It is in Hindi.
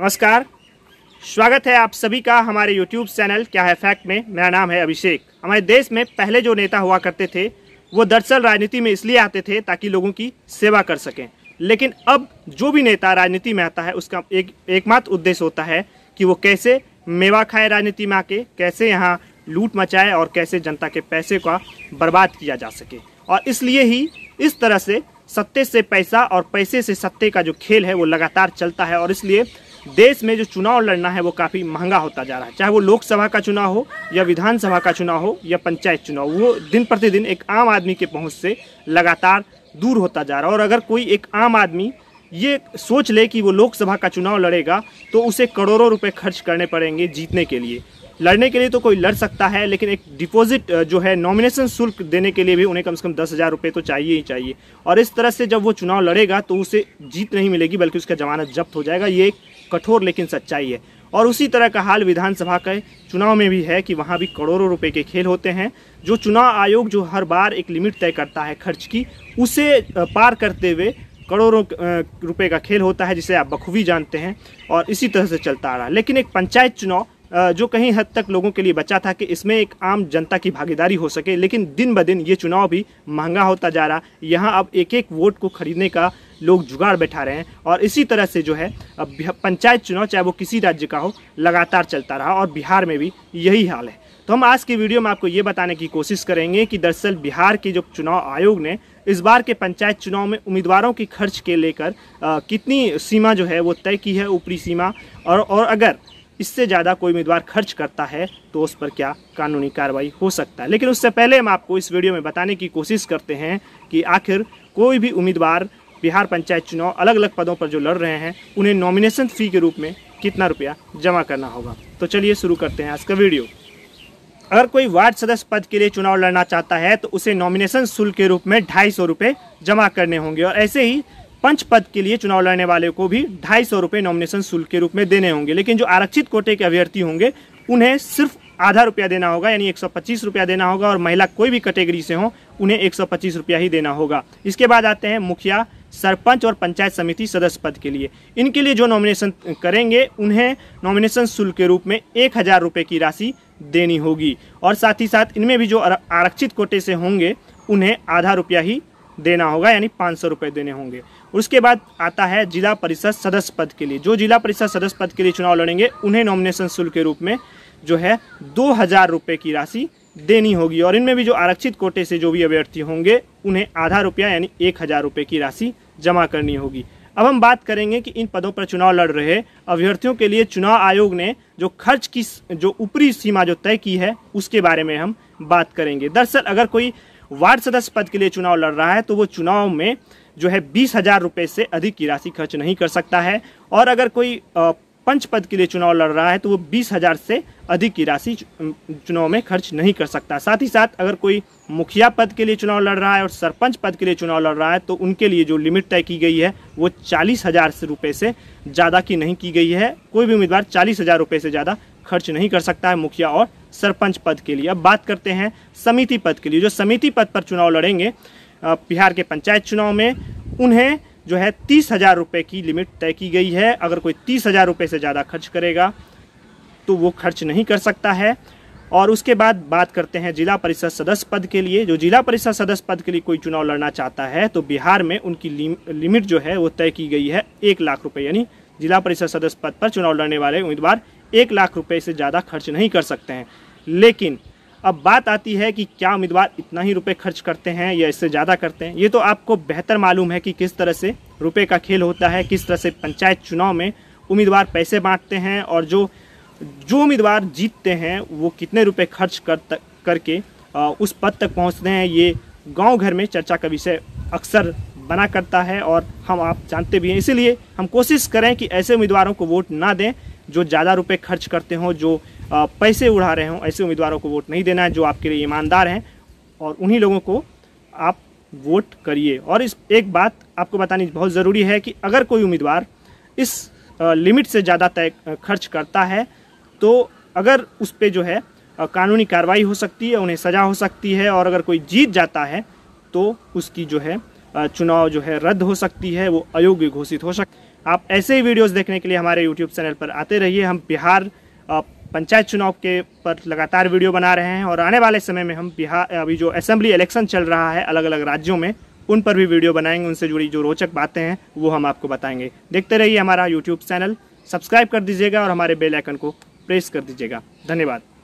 नमस्कार स्वागत है आप सभी का हमारे YouTube चैनल क्या है फैक्ट में मेरा नाम है अभिषेक हमारे देश में पहले जो नेता हुआ करते थे वो दरअसल राजनीति में इसलिए आते थे ताकि लोगों की सेवा कर सकें लेकिन अब जो भी नेता राजनीति में आता है उसका एक एकमात्र उद्देश्य होता है कि वो कैसे मेवा खाए राजनीति में आके कैसे यहाँ लूट मचाए और कैसे जनता के पैसे का बर्बाद किया जा सके और इसलिए ही इस तरह से सत्ते से पैसा और पैसे से सत्ते का जो खेल है वो लगातार चलता है और इसलिए देश में जो चुनाव लड़ना है वो काफ़ी महंगा होता जा रहा है चाहे वो लोकसभा का चुनाव हो या विधानसभा का चुनाव हो या पंचायत चुनाव वो दिन प्रतिदिन एक आम आदमी के पहुँच से लगातार दूर होता जा रहा है और अगर कोई एक आम आदमी ये सोच ले कि वो लोकसभा का चुनाव लड़ेगा तो उसे करोड़ों रुपए खर्च करने पड़ेंगे जीतने के लिए लड़ने के लिए तो कोई लड़ सकता है लेकिन एक डिपॉजिट जो है नॉमिनेशन शुल्क देने के लिए भी उन्हें कम से कम दस हज़ार रुपये तो चाहिए ही चाहिए और इस तरह से जब वो चुनाव लड़ेगा तो उसे जीत नहीं मिलेगी बल्कि उसका जमानत जब्त हो जाएगा ये एक कठोर लेकिन सच्चाई है और उसी तरह का हाल विधानसभा के चुनाव में भी है कि वहाँ भी करोड़ों रुपए के खेल होते हैं जो चुनाव आयोग जो हर बार एक लिमिट तय करता है खर्च की उसे पार करते हुए करोड़ों रुपए का खेल होता है जिसे आप बखूबी जानते हैं और इसी तरह से चलता आ रहा है लेकिन एक पंचायत चुनाव जो कहीं हद तक लोगों के लिए बचा था कि इसमें एक आम जनता की भागीदारी हो सके लेकिन दिन ब दिन ये चुनाव भी महंगा होता जा रहा यहाँ अब एक एक वोट को खरीदने का लोग जुगाड़ बैठा रहे हैं और इसी तरह से जो है अब पंचायत चुनाव चाहे वो किसी राज्य का हो लगातार चलता रहा और बिहार में भी यही हाल है तो हम आज की वीडियो में आपको ये बताने की कोशिश करेंगे कि दरअसल बिहार के जो चुनाव आयोग ने इस बार के पंचायत चुनाव में उम्मीदवारों की खर्च के लेकर कितनी सीमा जो है वो तय की है ऊपरी सीमा और और अगर इससे ज़्यादा कोई उम्मीदवार खर्च करता है तो उस पर क्या कानूनी कार्रवाई हो सकता है लेकिन उससे पहले हम आपको इस वीडियो में बताने की कोशिश करते हैं कि आखिर कोई भी उम्मीदवार बिहार पंचायत चुनाव अलग अलग पदों पर जो लड़ रहे हैं उन्हें नॉमिनेशन फ़ी के रूप में कितना रुपया जमा करना होगा तो चलिए शुरू करते हैं आज का वीडियो अगर कोई वार्ड सदस्य पद के लिए चुनाव लड़ना चाहता है तो उसे नॉमिनेशन शुल्क के रूप में ढाई सौ रुपये जमा करने होंगे और ऐसे ही पंच पद के लिए चुनाव लड़ने वाले को भी ढाई सौ रुपये नॉमिनेशन शुल्क के रूप में देने होंगे लेकिन जो आरक्षित कोटे के अभ्यर्थी होंगे उन्हें सिर्फ आधा रुपया देना होगा यानी एक सौ पच्चीस रुपया देना होगा और महिला कोई भी कैटेगरी से हो उन्हें एक सौ पच्चीस रुपया ही देना होगा इसके बाद आते हैं मुखिया सरपंच और पंचायत समिति सदस्य पद के लिए इनके लिए जो नॉमिनेशन करेंगे उन्हें नॉमिनेशन शुल्क के रूप में एक हज़ार रुपये की राशि देनी होगी और साथ ही साथ इनमें भी जो आरक्षित कोटे से होंगे उन्हें आधा रुपया ही देना होगा यानी पाँच सौ रुपये देने होंगे उसके बाद आता है जिला परिषद सदस्य पद के लिए जो जिला परिषद सदस्य पद के लिए चुनाव लड़ेंगे उन्हें नॉमिनेशन शुल्क के रूप में जो है दो हज़ार रुपये की राशि देनी होगी और इनमें भी जो आरक्षित कोटे से जो भी अभ्यर्थी होंगे उन्हें आधा रुपया यानी एक हज़ार रुपये की राशि जमा करनी होगी अब हम बात करेंगे कि इन पदों पर चुनाव लड़ रहे अभ्यर्थियों के लिए चुनाव आयोग ने जो खर्च की जो ऊपरी सीमा जो तय की है उसके बारे में हम बात करेंगे दरअसल अगर कोई वार्ड सदस्य पद के लिए चुनाव लड़ रहा है तो वो चुनाव में जो है बीस हजार रुपये से अधिक की राशि खर्च नहीं कर सकता है और अगर कोई पंच पद के लिए चुनाव लड़ रहा है तो वो बीस हजार से अधिक की राशि चुनाव में खर्च नहीं कर सकता साथ ही साथ अगर कोई मुखिया पद के लिए चुनाव लड़ रहा है और सरपंच पद के लिए चुनाव लड़ रहा है तो उनके लिए जो लिमिट तय की गई है वो चालीस हजार से रुपये से ज़्यादा की नहीं की गई है कोई भी उम्मीदवार चालीस हजार रुपये से ज़्यादा खर्च नहीं कर सकता है मुखिया और सरपंच पद के लिए अब बात करते हैं समिति पद के लिए जो समिति पद पर चुनाव लड़ेंगे बिहार के पंचायत चुनाव में उन्हें जो है तीस हज़ार रुपये की लिमिट तय की गई है अगर कोई तीस हज़ार रुपये से ज़्यादा खर्च करेगा तो वो खर्च नहीं कर सकता है और उसके बाद बात करते हैं जिला परिषद सदस्य पद के लिए जो जिला परिषद सदस्य पद के लिए कोई चुनाव लड़ना चाहता है तो बिहार में उनकी लिमिट जो है वो तय की गई है एक लाख रुपये यानी जिला परिषद सदस्य पद पर चुनाव लड़ने वाले उम्मीदवार एक लाख रुपये से ज़्यादा खर्च नहीं कर सकते हैं लेकिन अब बात आती है कि क्या उम्मीदवार इतना ही रुपए खर्च करते हैं या इससे ज़्यादा करते हैं ये तो आपको बेहतर मालूम है कि किस तरह से रुपए का खेल होता है किस तरह से पंचायत चुनाव में उम्मीदवार पैसे बांटते हैं और जो जो उम्मीदवार जीतते हैं वो कितने रुपए खर्च कर तक, करके आ, उस पद तक पहुँचते हैं ये गाँव घर में चर्चा का विषय अक्सर बना करता है और हम आप जानते भी हैं इसीलिए हम कोशिश करें कि ऐसे उम्मीदवारों को वोट ना दें जो ज़्यादा रुपये खर्च करते हों जो पैसे उड़ा रहे हों ऐसे उम्मीदवारों को वोट नहीं देना है जो आपके लिए ईमानदार हैं और उन्हीं लोगों को आप वोट करिए और इस एक बात आपको बतानी बहुत ज़रूरी है कि अगर कोई उम्मीदवार इस लिमिट से ज़्यादा तय खर्च करता है तो अगर उस पर जो है कानूनी कार्रवाई हो सकती है उन्हें सज़ा हो सकती है और अगर कोई जीत जाता है तो उसकी जो है चुनाव जो है रद्द हो सकती है वो अयोग्य घोषित हो सकती आप ऐसे ही वीडियोस देखने के लिए हमारे YouTube चैनल पर आते रहिए हम बिहार पंचायत चुनाव के पर लगातार वीडियो बना रहे हैं और आने वाले समय में हम बिहार अभी जो असेंबली इलेक्शन चल रहा है अलग अलग राज्यों में उन पर भी वीडियो बनाएंगे उनसे जुड़ी जो रोचक बातें हैं वो हम आपको बताएंगे देखते रहिए हमारा यूट्यूब चैनल सब्सक्राइब कर दीजिएगा और हमारे बेलाइकन को प्रेस कर दीजिएगा धन्यवाद